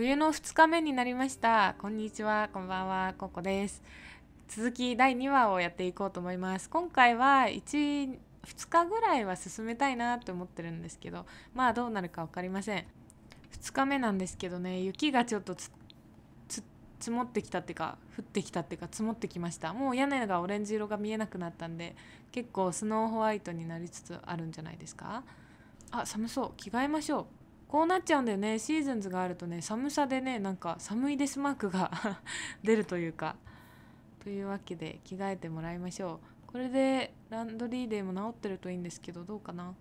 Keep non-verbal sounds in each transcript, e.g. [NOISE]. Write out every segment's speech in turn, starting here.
冬の2日目になりましたこんにちはこんばんはココです続き第2話をやっていこうと思います今回は1 2日ぐらいは進めたいなと思ってるんですけどまあどうなるか分かりません2日目なんですけどね雪がちょっと積もってきたっていうか降ってきたっていうか積もってきましたもう屋根がオレンジ色が見えなくなったんで結構スノーホワイトになりつつあるんじゃないですかあ寒そう着替えましょうこうなっちゃうんだよねシーズンズがあるとね寒さでねなんか寒いですマークが [LAUGHS] 出るというかというわけで着替えてもらいましょうこれでランドリーデーも治ってるといいんですけどどうかな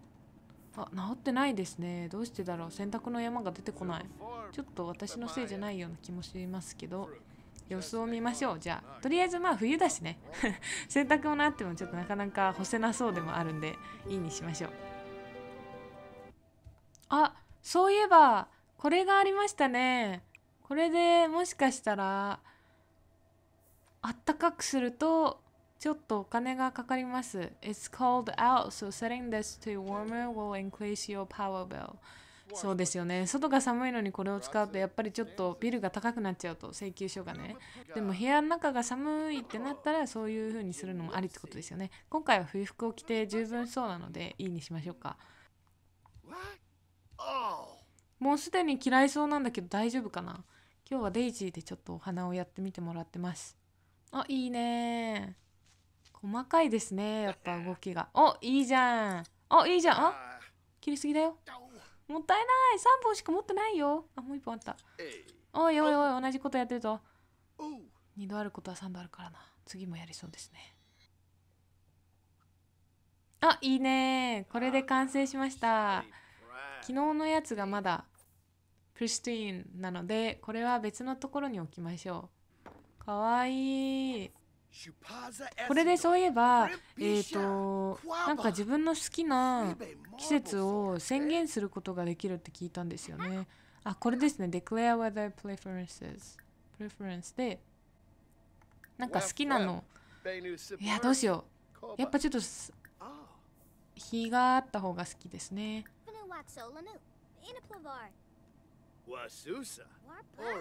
あ治ってないですねどうしてだろう洗濯の山が出てこないちょっと私のせいじゃないような気もしますけど様子を見ましょうじゃあとりあえずまあ冬だしね [LAUGHS] 洗濯物あってもちょっとなかなか干せなそうでもあるんでいいにしましょうあっそういえばこれがありましたねこれでもしかしたらあったかくするとちょっとお金がかかります It's cold out so setting this to warmer will increase your power bill そうですよね外が寒いのにこれを使うとやっぱりちょっとビルが高くなっちゃうと請求書がねでも部屋の中が寒いってなったらそういう風にするのもありってことですよね今回は冬服を着て十分そうなのでいいにしましょうかもうすでに嫌いそうなんだけど大丈夫かな今日はデイジーでちょっとお花をやってみてもらってますあいいね細かいですねやっぱ動きがおいいじゃんあいいじゃんあ切りすぎだよもったいない3本しか持ってないよあもう1本あったおいおいおい同じことやってると2度あることは3度あるからな次もやりそうですねあいいねこれで完成しました昨日のやつがまだクリスティーンなのでこれは別のところに置きましょうかわいいこれでそういえばえっ、ー、となんか自分の好きな季節を宣言することができるって聞いたんですよねあこれですね Declare weather preferences preference でなんか好きなのいやどうしようやっぱちょっと日があった方が好きですね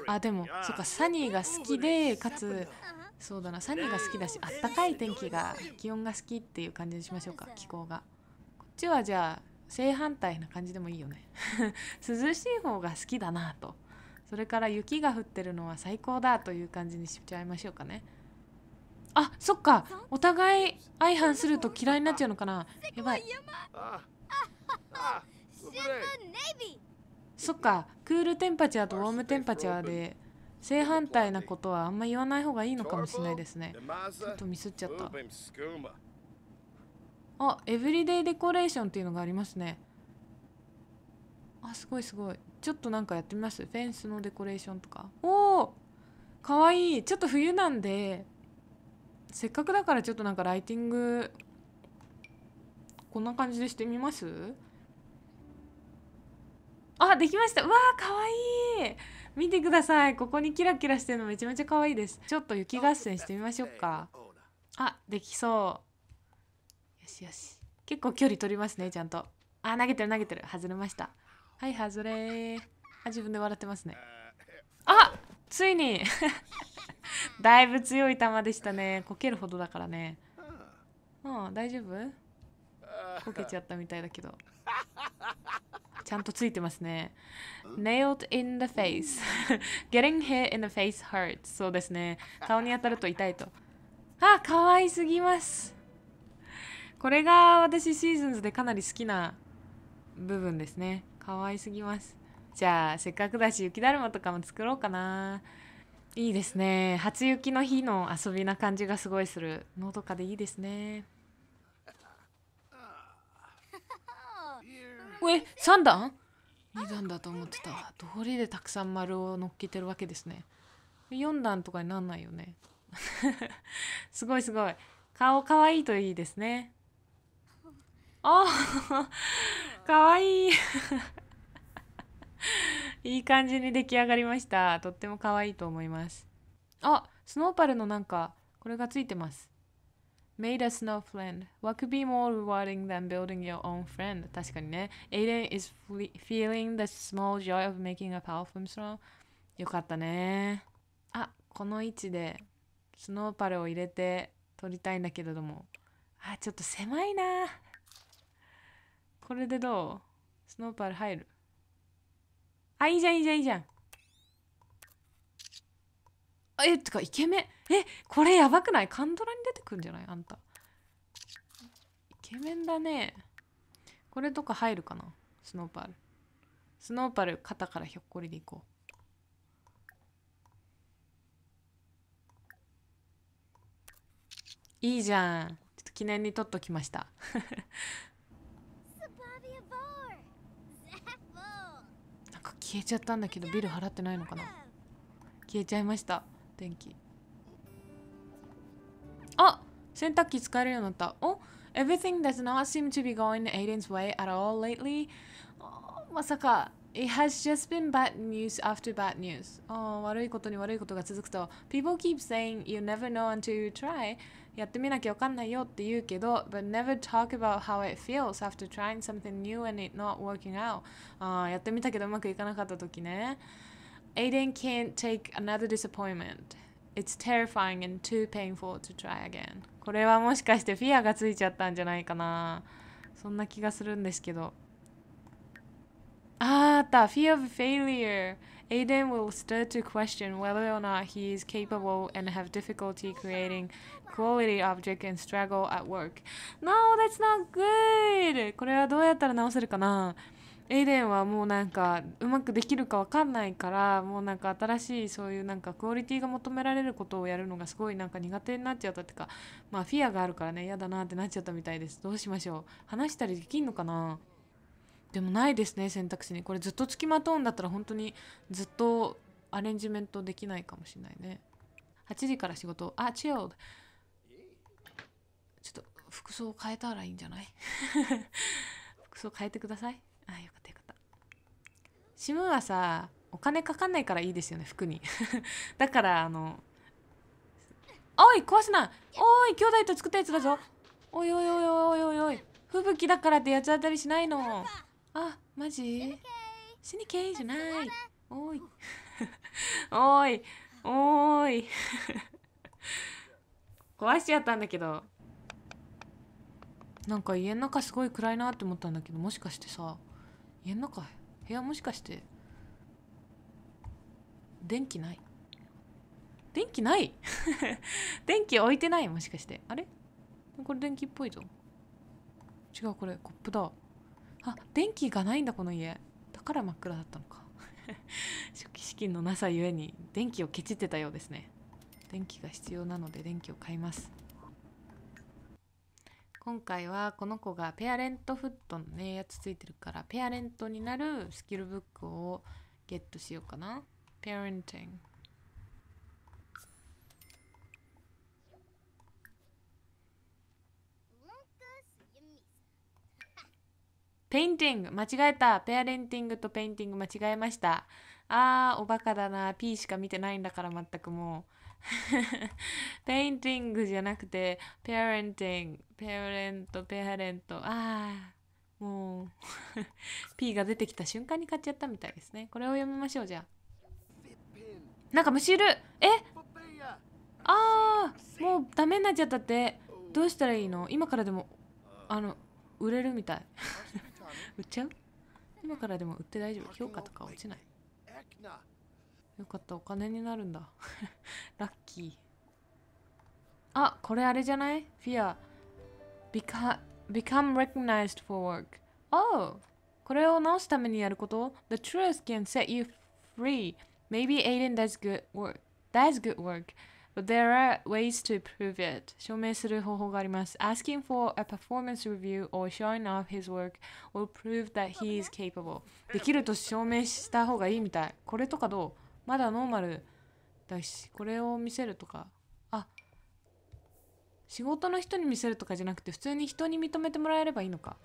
あでもそっかサニーが好きでかつそうだなサニーが好きだしあったかい天気が気温が好きっていう感じにしましょうか気候がこっちはじゃあ正反対な感じでもいいよね [LAUGHS] 涼しい方が好きだなとそれから雪が降ってるのは最高だという感じにしちゃいましょうかねあそっかお互い相反すると嫌いになっちゃうのかなやばいそっかクールテンパチャーとウォームテンパチャーで正反対なことはあんま言わない方がいいのかもしれないですねちょっとミスっちゃったあエブリデイデコレーションっていうのがありますねあすごいすごいちょっとなんかやってみますフェンスのデコレーションとかおおかわいいちょっと冬なんでせっかくだからちょっとなんかライティングこんな感じでしてみますあできましたわあかわいい見てくださいここにキラキラしてるのめちゃめちゃ可愛いですちょっと雪合戦してみましょうかあできそうよしよし結構距離取りますねちゃんとあ投げてる投げてる外れましたはい外れあ自分で笑ってますねあついに [LAUGHS] だいぶ強い球でしたねこけるほどだからねうん大丈夫こけちゃったみたいだけど。ちゃんとついてますね。Nailed in the face. [LAUGHS] Getting hit in the face hurts. そうですね。顔に当たると痛いと。あ、可愛すぎます。これが私シーズンズでかなり好きな部分ですね。可愛すぎます。じゃあ、せっかくだし雪だるまとかも作ろうかな。いいですね。初雪の日の遊びな感じがすごいする。のどかでいいですね。上3段 ?2 段だと思ってた通りでたくさん丸を乗っけてるわけですね4段とかになんないよね [LAUGHS] すごいすごい顔可愛いといいですねあ [LAUGHS] 可愛いい [LAUGHS] いい感じに出来上がりましたとっても可愛いと思いますあスノーパルのなんかこれがついてます Made a snow friend. What could be more rewarding than building your own friend? 確かにね。Aiden is feeling the small joy of making a powerful snow. よかったね。あ、この位置でスノーパルを入れて撮りたいんだけれども。あ、ちょっと狭いな。これでどうスノーパル入る。あ、いいじゃん、いいじゃん、いいじゃん。え、ってか、イケメン。えこれやばくないカンドラに出てくんじゃないあんたイケメンだねこれとか入るかなスノーパールスノーパール肩からひょっこりでいこういいじゃんちょっと記念に撮っときましたなんか消えちゃったんだけどビル払ってないのかな消えちゃいました電気洗濯機使えるようになった。お Everything does not seem to be going Aiden's way at all lately. まさか It has just been bad news after bad news. 悪いことに悪いことが続くと People keep saying you never know until you try. やってみなきゃわかんないよって言うけど But never talk about how it feels after trying something new and it not working out. ああやってみたけどうまくいかなかった時ね。Aiden can't take another disappointment. It's terrifying and too painful to try again これはもしかしてフィアがついちゃったんじゃないかなそんな気がするんですけどああった Fear of failure Aiden will start to question whether or not he is capable and have difficulty creating quality object and struggle at work No, that's not good これはどうやったら直せるかなエイデンはもうなんかうまくできるか分かんないからもうなんか新しいそういうなんかクオリティが求められることをやるのがすごいなんか苦手になっちゃったっていうかまあフィアがあるからね嫌だなってなっちゃったみたいですどうしましょう話したりできんのかなでもないですね選択肢にこれずっとつきまとうんだったら本当にずっとアレンジメントできないかもしれないね8時から仕事あチオちょっと服装変えたらいいんじゃない [LAUGHS] 服装変えてくださいあよかったよかったシムはさお金かかんないからいいですよね服に [LAUGHS] だからあのおい壊すなおい兄弟と作ったやつだぞおいおいおいおいおいおい吹雪だからってやつ当たりしないのあマジ死にけいじゃないおい [LAUGHS] おいおい [LAUGHS] 壊しちゃったんだけどなんか家の中すごい暗いなって思ったんだけどもしかしてさ家の中部屋もしかして電気ない電気ない [LAUGHS] 電気置いてないもしかしてあれこれ電気っぽいぞ違うこれコップだあ電気がないんだこの家だから真っ暗だったのか [LAUGHS] 初期資金のなさゆえに電気をケチってたようですね電気が必要なので電気を買います今回はこの子がペアレントフットのねやつついてるからペアレントになるスキルブックをゲットしようかな。ペアレンティング。ペインティング間違えたペアレンティングとペインティング間違えましたあーおバカだな P しか見てないんだから全くもうペインティングじゃなくて、ペアレンティング、ペアレント、ペアレント、ああ、もう、P [LAUGHS] が出てきた瞬間に買っちゃったみたいですね。これを読みましょう、じゃあ。なんか虫いるえああ、もうダメになっちゃったって。どうしたらいいの今からでも、あの、売れるみたい。[LAUGHS] 売っちゃう今からでも売って大丈夫。評価とか落ちない。よかったお金になるんだラッキーあこれあれじゃないフィア e a o become recognized for work oh これを直すためにやること The truth can set you free maybe Aiden does good work does good work But there are ways to prove it. 証明する方法があります。Asking for a performance review or showing off his work will prove that he is capable. できると証明した方がいいみたい。これとかどうまだノーマルだしこれを見せるとかあ仕事の人に見せるとかじゃなくて普通に人に認めてもらえればいいのか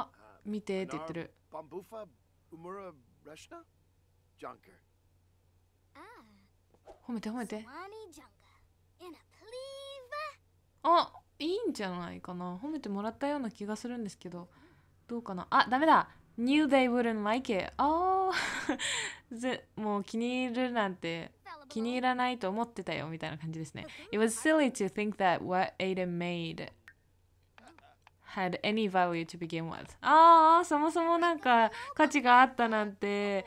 あ見てって言ってる褒めて褒めてあいいんじゃないかな褒めてもらったような気がするんですけどどうかなあダメだ Knew they wouldn't like it ああぜもう気に入るなんて気に入らないと思ってたよみたいな感じですね。It was silly to think that what Ada made had any value to begin with. ああ、そもそもなんか価値があったなんて、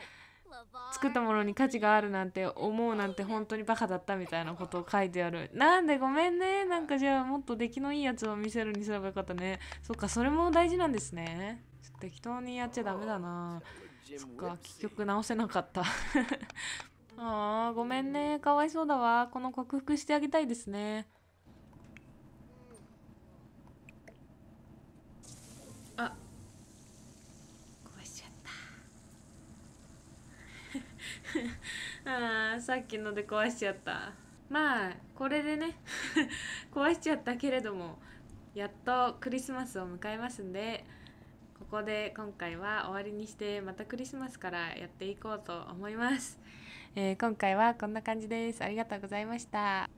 作ったものに価値があるなんて思うなんて本当にバカだったみたいなことを書いてある。なんでごめんね。なんかじゃあもっと出来のいいやつを見せるにすればよかったね。そっか、それも大事なんですね。適当にやっちゃダメだな。そっか結局直せなかった [LAUGHS] ああごめんねかわいそうだわこの克服してあげたいですねあ壊しちゃった [LAUGHS] ああ、さっきので壊しちゃったまあこれでね [LAUGHS] 壊しちゃったけれどもやっとクリスマスを迎えますんでここで今回は終わりにしてまたクリスマスからやっていこうと思います、[LAUGHS] えー、今回はこんな感じですありがとうございました